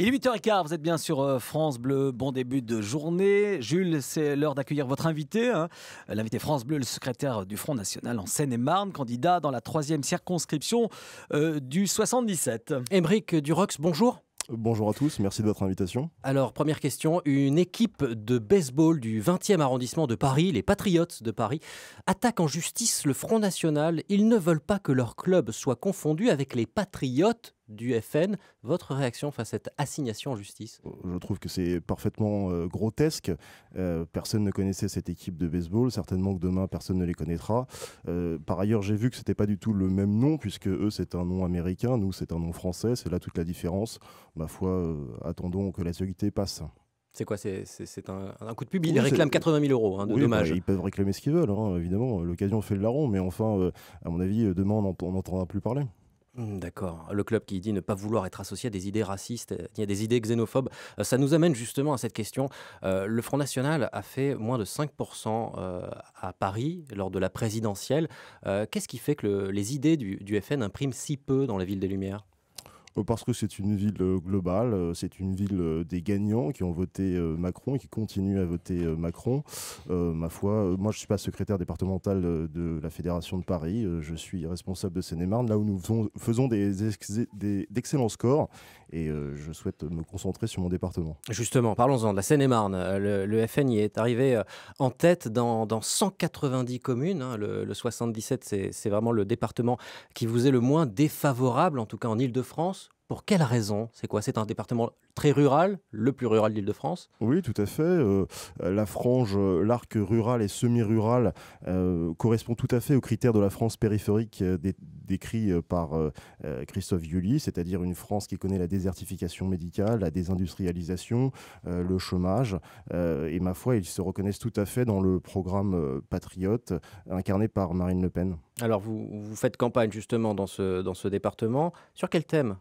Il est 8h15, vous êtes bien sur euh, France Bleu, bon début de journée. Jules, c'est l'heure d'accueillir votre invité, hein. l'invité France Bleu, le secrétaire du Front National en Seine-et-Marne, candidat dans la troisième circonscription euh, du 77. Emeric Durox, bonjour. Bonjour à tous, merci de votre invitation. Alors, première question, une équipe de baseball du 20e arrondissement de Paris, les Patriotes de Paris, attaque en justice le Front National. Ils ne veulent pas que leur club soit confondu avec les Patriotes du FN. Votre réaction face à cette assignation en justice euh, Je trouve que c'est parfaitement euh, grotesque. Euh, personne ne connaissait cette équipe de baseball. Certainement que demain, personne ne les connaîtra. par ailleurs, j'ai vu que c'était pas du tout le même nom, puisque eux, c'est un nom américain, nous, c'est un nom français. C'est là toute la différence. Ma foi, attendons que la sécurité passe. C'est quoi C'est un, coup de pub. Ils réclament 80 000 euros hein, bah, dommage de ils peuvent réclamer ce qu'ils veulent, hein, évidemment. L'occasion fait le larron, mais enfin, à mon avis, demain, on n'entendra plus parler. Mmh, d'accord. Le club qui dit ne pas vouloir être associé à des idées racistes, euh, ni à des idées xénophobes, euh, ça nous amène justement à cette question. Euh, le Front National a fait moins de 5% à Paris lors de la présidentielle. Qu'est-ce qui fait que les idées du FN impriment si peu dans la ville des Lumières parce que c'est une ville euh, globale, euh, c'est une ville euh, des gagnants qui ont voté Macron et qui continuent à voter Macron. ma foi, moi je ne suis pas secrétaire départemental de la Fédération de Paris, je suis responsable de Seine-et-Marne, là où nous faisons d'excellents des, scores et je souhaite me concentrer sur mon département. Justement, parlons-en de la Seine-et-Marne. Le, FN y est arrivé en tête dans, 190 communes. Hein, le, le 77, c'est vraiment le département qui vous est le moins défavorable, en tout cas en Ile-de-France pour quelle raison C'est quoi C'est un département très rural, le plus rural de l'île de france Oui, tout à fait. Euh, la frange, euh, l'arc rural et semi-rural euh, correspond tout à fait aux critères de la France périphérique décrits par Christophe Yuli, c'est-à-dire une France qui connaît la désertification médicale, la désindustrialisation, le chômage. et ma foi, ils se reconnaissent tout à fait dans le programme patriote incarné par Marine Le Pen. Alors, vous, faites campagne justement dans ce département. Sur quel thème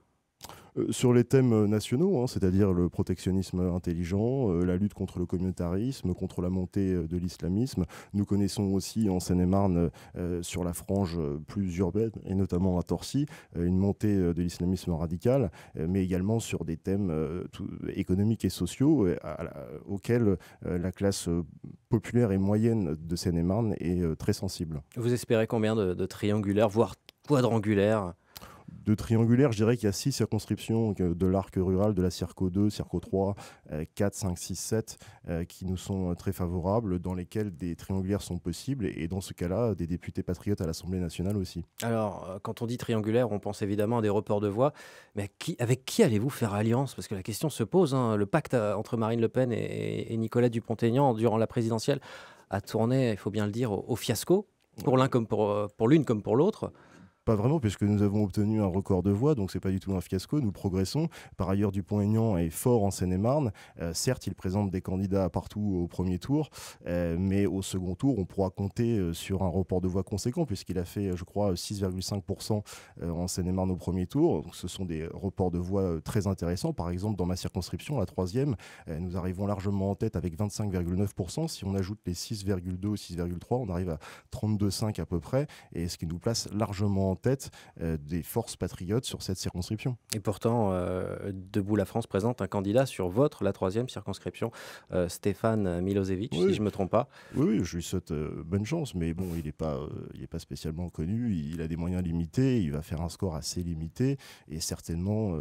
euh, sur les thèmes euh, nationaux, hein, c'est-à-dire le protectionnisme intelligent, euh, la lutte contre le communautarisme, contre la montée de l'islamisme. Nous connaissons aussi en Seine-et-Marne, sur la frange plus urbaine, et notamment à Torcy, une montée de l'islamisme radical, mais également sur des thèmes économiques et sociaux auxquels la classe populaire et moyenne de Seine-et-Marne est très sensible. Vous espérez combien de triangulaires, voire quadrangulaires de triangulaire, je dirais qu'il y a six circonscriptions euh, de l'arc rural, de la Circo 2, Circo 3, 4, 5, 6, 7, qui nous sont euh, très favorables, dans lesquelles des triangulaires sont possibles, et dans ce cas-là, des députés patriotes à l'Assemblée nationale aussi. Alors, euh, quand on dit triangulaire, on pense évidemment à des reports de voix, mais avec qui allez-vous faire alliance Parce que la question se pose, hein, le pacte entre Marine Le Pen et, Nicolas Dupont-Aignan durant la présidentielle a tourné, il faut bien le dire, au, fiasco, pour l'un comme pour, pour l'une comme pour l'autre. Pas vraiment, puisque nous avons obtenu un record de voix, donc c'est pas du tout un fiasco. Nous progressons. Par ailleurs, Dupont-Aignan est fort en Seine-et-Marne. Euh, certes, il présente des candidats partout au premier tour, euh, mais au second tour, on pourra compter euh, sur un report de voix conséquent, puisqu'il a fait, je crois, 6,5% en Seine-et-Marne au premier tour. Donc, ce sont des reports de voix très intéressants. Par exemple, dans ma circonscription, la troisième, nous arrivons largement en tête avec 25,9%. Si on ajoute les 6,2 ou 6,3, on arrive à 32,5 à peu près, et ce qui nous place largement tête euh, des forces patriotes sur cette circonscription. Et pourtant, euh, Debout la France présente un candidat sur votre, la troisième circonscription, euh, Stéphane Milosevic, si je ne me trompe pas. Oui, je lui souhaite bonne chance, mais bon, il n'est pas, il pas spécialement connu, il a des moyens limités, il va faire un score assez limité, et certainement,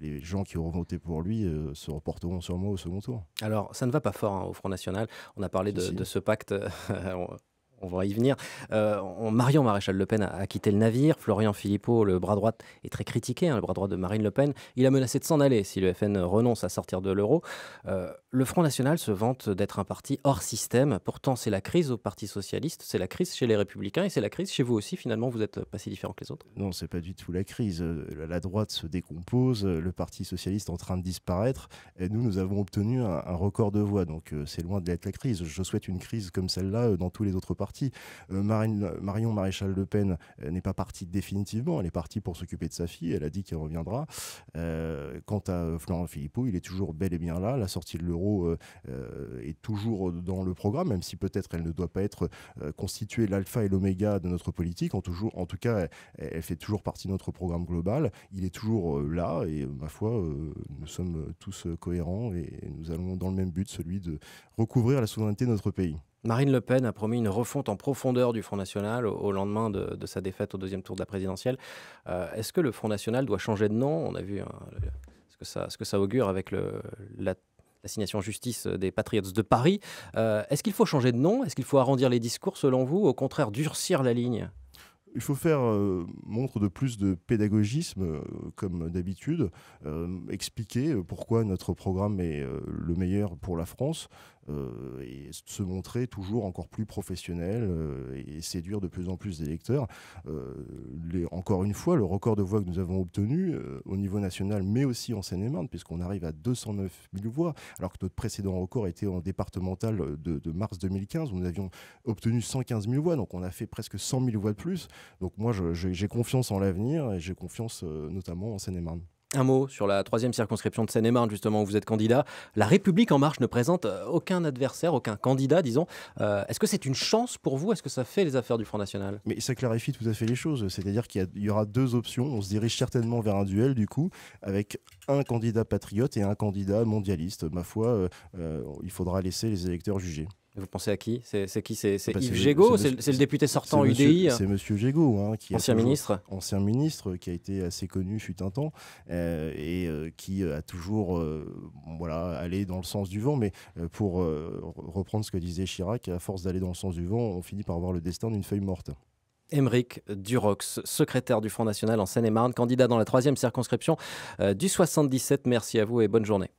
les gens qui auront voté pour lui se reporteront sûrement au second tour. Alors, ça ne va pas fort hein, au Front National. On a parlé de, de ce pacte on va y venir. Euh, Marion Maréchal Le Pen a, quitté le navire. Florian Philippot, le bras droit, est très critiqué, hein, le bras droit de Marine Le Pen. Il a menacé de s'en aller si le FN renonce à sortir de l'euro. Euh, le Front National se vante d'être un parti hors système. Pourtant, c'est la crise au Parti Socialiste, c'est la crise chez les Républicains et c'est la crise chez vous aussi. Finalement, vous n'êtes pas si différent que les autres. Non, c'est pas du tout la crise. Euh, la droite se décompose, le Parti Socialiste en train de disparaître. Et nous, nous avons obtenu un, record de voix. Donc, c'est loin d'être la crise. Je souhaite une crise comme celle-là dans tous les autres partis. Euh, Marine, Marion Maréchal Le Pen euh, n'est pas partie définitivement, elle est partie pour s'occuper de sa fille, elle a dit qu'elle reviendra. Euh, quant à Florent Philippot, il est toujours bel et bien là, la sortie de l'euro est toujours dans le programme, même si peut-être elle ne doit pas être constituée l'alpha et l'oméga de notre politique, en, toujours, en tout cas, elle, elle fait toujours partie de notre programme global, il est toujours là et ma foi, nous sommes tous cohérents et nous allons dans le même but, celui de recouvrir la souveraineté de notre pays. Marine Le Pen a promis une refonte en profondeur du Front National au, lendemain de, sa défaite au deuxième tour de la présidentielle. Euh, est-ce que le Front National doit changer de nom On a vu hein, ce, que ça, augure avec l'assignation en justice des Patriots de Paris. Euh, est-ce qu'il faut changer de nom Est-ce qu'il faut arrondir les discours selon vous Au contraire, durcir la ligne il faut faire euh, montre de plus de pédagogisme, comme d'habitude, expliquer pourquoi notre programme est le meilleur pour la France, euh, et se montrer toujours encore plus professionnel euh, et séduire de plus en plus d'électeurs. Euh, encore une fois, le record de voix que nous avons obtenu au niveau national, mais aussi en Seine-et-Marne, puisqu'on arrive à 209 000 voix, alors que notre précédent record était en départemental de, de, mars 2015, où nous avions obtenu 115 000 voix, donc on a fait presque 100 000 voix de plus. Donc moi, j'ai confiance en l'avenir et j'ai confiance notamment en Seine-et-Marne. Un mot sur la troisième circonscription de Seine-et-Marne, justement, où vous êtes candidat. La République En Marche ne présente euh, aucun adversaire, aucun candidat, disons. Euh, est-ce que c'est une chance pour vous Est-ce que ça fait les affaires du Front National Mais ça clarifie tout à fait les choses. C'est-à-dire qu'il y, aura deux options. On se dirige certainement vers un duel, du coup, avec un candidat patriote et un candidat mondialiste. Ma foi, euh, il faudra laisser les électeurs juger. Vous pensez à qui C'est qui C'est ah bah, Yves Gégaud C'est le, député sortant UDI C'est Monsieur Gégaud, hein, ancien ministre. Ancien ministre, qui a été assez connu fut un temps euh, et euh, qui euh, a toujours, voilà, allé dans le sens du vent. Mais pour reprendre ce que disait Chirac, à force d'aller dans le sens du vent, on finit par avoir le destin d'une feuille morte. Émeric Durox, secrétaire du Front National en Seine-et-Marne, candidat dans la troisième circonscription du 77. Merci à vous et bonne journée.